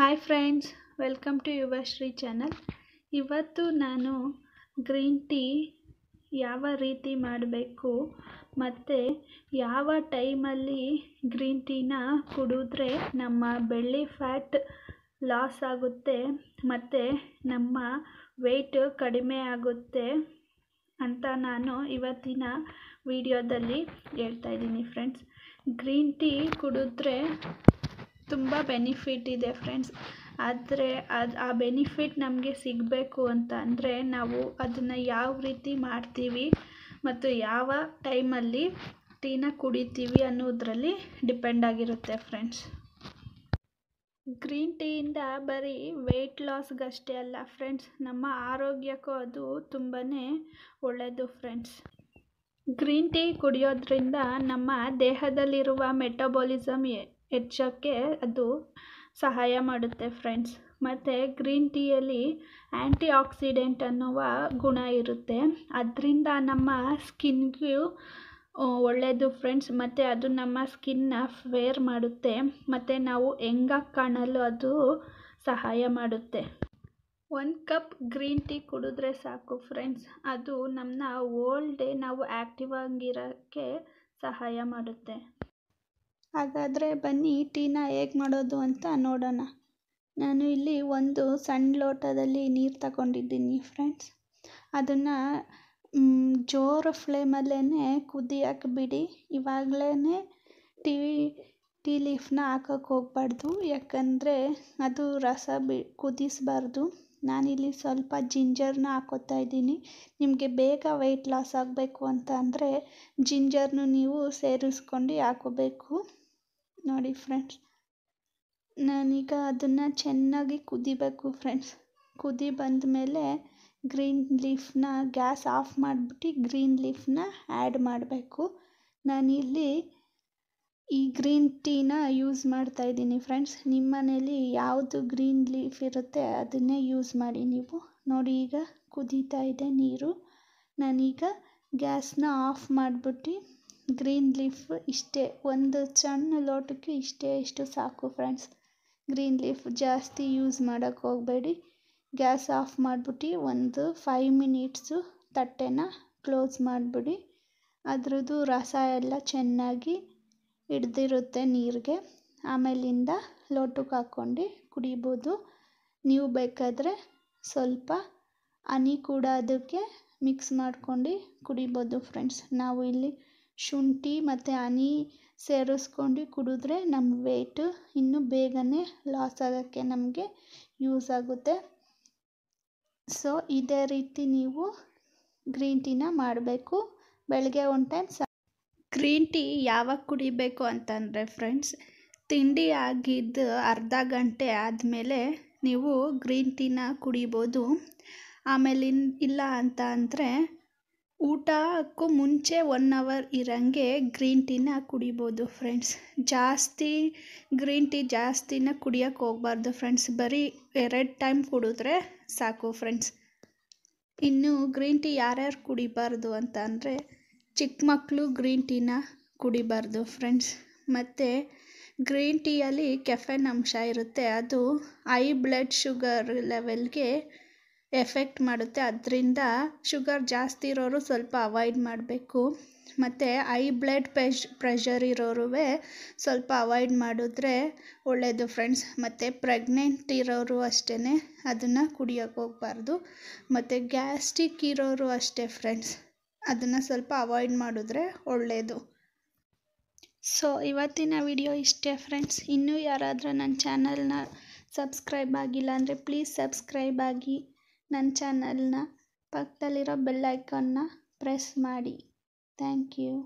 hi friends welcome to Yuvashree channel ಇವತ್ತು ನಾನು green tea ಯಾವ ರೀತಿ ಮಾಡಬೇಕು ಮತ್ತು ಯಾವ ಟೈಮಲ್ಲಿ ಗ್ರೀನ್ ಟೀನ ಕುಡಿದ್ರೆ ನಮ್ಮ ಬೆಳ್ಳಿ ಫ್ಯಾಟ್ ಲಾಸ್ ಆಗುತ್ತೆ ಮತ್ತು ನಮ್ಮ ವೆಯ್ಟ್ ಕಡಿಮೆ ಆಗುತ್ತೆ ಅಂತ ನಾನು ಇವತ್ತಿನ ವಿಡಿಯೋದಲ್ಲಿ ಹೇಳ್ತಾ ಇದ್ದೀನಿ ಫ್ರೆಂಡ್ಸ್ ಗ್ರೀನ್ ಟೀ ಕುಡಿದ್ರೆ ತುಂಬ ಬೆನಿಫಿಟ್ ಇದೆ ಫ್ರೆಂಡ್ಸ್ ಆದರೆ ಅದು ಆ ಬೆನಿಫಿಟ್ ನಮಗೆ ಸಿಗಬೇಕು ಅಂತ ಅಂದರೆ ನಾವು ಅದನ್ನು ಯಾವ ರೀತಿ ಮಾಡ್ತೀವಿ ಮತ್ತು ಯಾವ ಟೈಮಲ್ಲಿ ಟೀನ ಕುಡಿತೀವಿ ಅನ್ನೋದರಲ್ಲಿ ಡಿಪೆಂಡ್ ಆಗಿರುತ್ತೆ ಫ್ರೆಂಡ್ಸ್ ಗ್ರೀನ್ ಟೀಯಿಂದ ಬರೀ ವೆಯ್ಟ್ ಲಾಸ್ಗಷ್ಟೇ ಅಲ್ಲ ಫ್ರೆಂಡ್ಸ್ ನಮ್ಮ ಆರೋಗ್ಯಕ್ಕೂ ಅದು ತುಂಬಾ ಒಳ್ಳೆಯದು ಫ್ರೆಂಡ್ಸ್ ಗ್ರೀನ್ ಟೀ ಕುಡಿಯೋದ್ರಿಂದ ನಮ್ಮ ದೇಹದಲ್ಲಿರುವ ಮೆಟಬಾಲಿಸಮ್ ಹೆಚ್ಚೋಕ್ಕೆ ಅದು ಸಹಾಯ ಮಾಡುತ್ತೆ ಫ್ರೆಂಡ್ಸ್ ಮತ್ತು ಗ್ರೀನ್ ಟೀಯಲ್ಲಿ ಆ್ಯಂಟಿ ಆಕ್ಸಿಡೆಂಟ್ ಅನ್ನುವ ಗುಣ ಇರುತ್ತೆ ಅದರಿಂದ ನಮ್ಮ ಸ್ಕಿನ್ಗೂ ಒಳ್ಳೆಯದು ಫ್ರೆಂಡ್ಸ್ ಮತ್ತು ಅದು ನಮ್ಮ ಸ್ಕಿನ್ನ ಫೇರ್ ಮಾಡುತ್ತೆ ಮತ್ತು ನಾವು ಹೆಂಗಾಗಿ ಕಾಣಲು ಅದು ಸಹಾಯ ಮಾಡುತ್ತೆ ಒಂದು ಕಪ್ ಗ್ರೀನ್ ಟೀ ಕುಡಿದ್ರೆ ಸಾಕು ಫ್ರೆಂಡ್ಸ್ ಅದು ನಮ್ಮನ್ನ ಓಲ್ ಡೇ ನಾವು ಆ್ಯಕ್ಟಿವ್ ಆಗಿರೋಕ್ಕೆ ಸಹಾಯ ಮಾಡುತ್ತೆ ಹಾಗಾದರೆ ಬನ್ನಿ ಟೀನ ಹೇಗೆ ಮಾಡೋದು ಅಂತ ನೋಡೋಣ ನಾನು ಇಲ್ಲಿ ಒಂದು ಸಣ್ಣ ಲೋಟದಲ್ಲಿ ನೀರು ತಗೊಂಡಿದ್ದೀನಿ ಫ್ರೆಂಡ್ಸ್ ಅದನ್ನು ಜೋರು ಫ್ಲೇಮಲ್ಲೇ ಕುದಿಯಕ್ಕೆ ಬಿಡಿ ಇವಾಗಲೇ ಟೀ ಟೀ ಲೀಫನ್ನ ಹಾಕಕ್ಕೆ ಹೋಗಬಾರ್ದು ಯಾಕಂದರೆ ಅದು ರಸ ಬಿ ಕುದಿಸಬಾರ್ದು ನಾನಿಲ್ಲಿ ಸ್ವಲ್ಪ ಜಿಂಜರ್ನ ಹಾಕೋತಾ ಇದ್ದೀನಿ ನಿಮಗೆ ಬೇಗ ವೆಯ್ಟ್ ಲಾಸ್ ಆಗಬೇಕು ಅಂತ ಅಂದರೆ ಜಿಂಜರ್ನು ನೀವು ಸೇರಿಸ್ಕೊಂಡು ಹಾಕೋಬೇಕು ನೋಡಿ ಫ್ರೆಂಡ್ಸ್ ನಾನೀಗ ಅದನ್ನು ಚೆನ್ನಾಗಿ ಕುದಿಬೇಕು ಫ್ರೆಂಡ್ಸ್ ಕುದಿ ಬಂದ ಮೇಲೆ ಗ್ರೀನ್ ಲೀಫ್ನ ಗ್ಯಾಸ್ ಆಫ್ ಮಾಡಿಬಿಟ್ಟು ಗ್ರೀನ್ ಲೀಫ್ನ ಆ್ಯಡ್ ಮಾಡಬೇಕು ನಾನಿಲ್ಲಿ ಈ ಗ್ರೀನ್ ಟೀನ ಯೂಸ್ ಮಾಡ್ತಾ ಇದ್ದೀನಿ ಫ್ರೆಂಡ್ಸ್ ನಿಮ್ಮ ಯಾವುದು ಗ್ರೀನ್ ಲೀಫ್ ಇರುತ್ತೆ ಅದನ್ನೇ ಯೂಸ್ ಮಾಡಿ ನೀವು ನೋಡಿ ಈಗ ಕುದೀತಾ ಇದೆ ನೀರು ನಾನೀಗ ಗ್ಯಾಸ್ನ ಆಫ್ ಮಾಡಿಬಿಟ್ಟು ಗ್ರೀನ್ ಲೀಫ್ ಇಷ್ಟೇ ಒಂದು ಸಣ್ಣ ಲೋಟಕ್ಕೆ ಇಷ್ಟೇ ಇಷ್ಟು ಸಾಕು ಫ್ರೆಂಡ್ಸ್ ಗ್ರೀನ್ ಲೀಫ್ ಜಾಸ್ತಿ ಯೂಸ್ ಮಾಡೋಕ್ಕೆ ಹೋಗಬೇಡಿ ಗ್ಯಾಸ್ ಆಫ್ ಮಾಡಿಬಿಟ್ಟು ಒಂದು ಫೈವ್ ಮಿನಿಟ್ಸು ತಟ್ಟೆನ ಕ್ಲೋಸ್ ಮಾಡಿಬಿಡಿ ಅದರದ್ದು ರಸ ಎಲ್ಲ ಚೆನ್ನಾಗಿ ಹಿಡ್ದಿರುತ್ತೆ ನೀರಿಗೆ ಆಮೇಲಿಂದ ಲೋಟಕ್ಕೆ ಹಾಕ್ಕೊಂಡು ಕುಡಿಬೋದು ನೀವು ಬೇಕಾದರೆ ಸ್ವಲ್ಪ ಹನಿ ಕೂಡ ಅದಕ್ಕೆ ಮಿಕ್ಸ್ ಮಾಡ್ಕೊಂಡು ಕುಡಿಬೋದು ಫ್ರೆಂಡ್ಸ್ ನಾವು ಇಲ್ಲಿ ಶುಂಠಿ ಮತ್ತು ಹನಿ ಸೇರಿಸ್ಕೊಂಡು ಕುಡಿದ್ರೆ ನಮ್ಮ ವೆಯ್ಟು ಇನ್ನೂ ಬೇಗನೆ ಲಾಸ್ ಆಗೋಕ್ಕೆ ನಮಗೆ ಯೂಸ್ ಆಗುತ್ತೆ ಸೊ ಇದೇ ರೀತಿ ನೀವು ಗ್ರೀನ್ ಟೀನ ಮಾಡಬೇಕು ಬೆಳಗ್ಗೆ ಒನ್ ಟೈಮ್ ಗ್ರೀನ್ ಟೀ ಯಾವಾಗ ಕುಡಿಬೇಕು ಅಂತಂದರೆ ಫ್ರೆಂಡ್ಸ್ ತಿಂಡಿ ಆಗಿದ್ದು ಅರ್ಧ ಗಂಟೆ ಆದಮೇಲೆ ನೀವು ಗ್ರೀನ್ ಟೀನ ಕುಡಿಬೋದು ಆಮೇಲೆ ಇನ್ ಇಲ್ಲ ಅಂತ ಅಂದರೆ ಊಟಕ್ಕೂ ಮುಂಚೆ ಒನ್ ಅವರ್ ಇರಂಗೆ ಗ್ರೀನ್ ಟೀನ ಕುಡಿಬೋದು ಫ್ರೆಂಡ್ಸ್ ಜಾಸ್ತಿ ಗ್ರೀನ್ ಟೀ ಜಾಸ್ತಿನ ಕುಡಿಯೋಕ್ಕೆ ಹೋಗ್ಬಾರ್ದು ಫ್ರೆಂಡ್ಸ್ ಬರೀ ಎರಡು ಟೈಮ್ ಕುಡಿದ್ರೆ ಸಾಕು ಫ್ರೆಂಡ್ಸ್ ಇನ್ನು ಗ್ರೀನ್ ಟೀ ಯಾರ್ಯಾರು ಕುಡಿಬಾರ್ದು ಅಂತ ಅಂದರೆ ಚಿಕ್ಕ ಮಕ್ಕಳು ಗ್ರೀನ್ ಟೀನ ಕುಡಿಬಾರ್ದು ಫ್ರೆಂಡ್ಸ್ ಮತ್ತು ಗ್ರೀನ್ ಟೀಯಲ್ಲಿ ಕೆಫೆನ್ ಅಂಶ ಇರುತ್ತೆ ಅದು ಹೈ ಬ್ಲಡ್ ಶುಗರ್ ಲೆವೆಲ್ಗೆ ಎಫೆಕ್ಟ್ ಮಾಡುತ್ತೆ ಅದರಿಂದ ಶುಗರ್ ಜಾಸ್ತಿ ಇರೋರು ಸ್ವಲ್ಪ ಅವಾಯ್ಡ್ ಮಾಡಬೇಕು ಮತ್ತು ಹೈ ಬ್ಲಡ್ ಪ್ರೆಶ್ ಪ್ರೆಷರ್ ಇರೋರು ಸ್ವಲ್ಪ ಅವಾಯ್ಡ್ ಮಾಡಿದ್ರೆ ಒಳ್ಳೆಯದು ಫ್ರೆಂಡ್ಸ್ ಮತ್ತು ಪ್ರೆಗ್ನೆಂಟ್ ಇರೋರು ಅಷ್ಟೇ ಅದನ್ನು ಕುಡಿಯೋಕೆ ಹೋಗ್ಬಾರ್ದು ಮತ್ತು ಗ್ಯಾಸ್ಟಿಕ್ ಇರೋರು ಅಷ್ಟೇ ಫ್ರೆಂಡ್ಸ್ ಅದನ್ನು ಸ್ವಲ್ಪ ಅವಾಯ್ಡ್ ಮಾಡಿದ್ರೆ ಒಳ್ಳೆಯದು ಸೊ ಇವತ್ತಿನ ವಿಡಿಯೋ ಇಷ್ಟೇ ಫ್ರೆಂಡ್ಸ್ ಇನ್ನೂ ಯಾರಾದರೂ ನನ್ನ ಚಾನಲ್ನ ಸಬ್ಸ್ಕ್ರೈಬ್ ಆಗಿಲ್ಲ ಅಂದರೆ ಪ್ಲೀಸ್ ಸಬ್ಸ್ಕ್ರೈಬ್ ಆಗಿ ನನ್ನ ಚಾನಲ್ನ ಪಕ್ಕದಲ್ಲಿರೋ ಬೆಲ್ ಪ್ರೆಸ್ ಮಾಡಿ ಥ್ಯಾಂಕ್ ಯು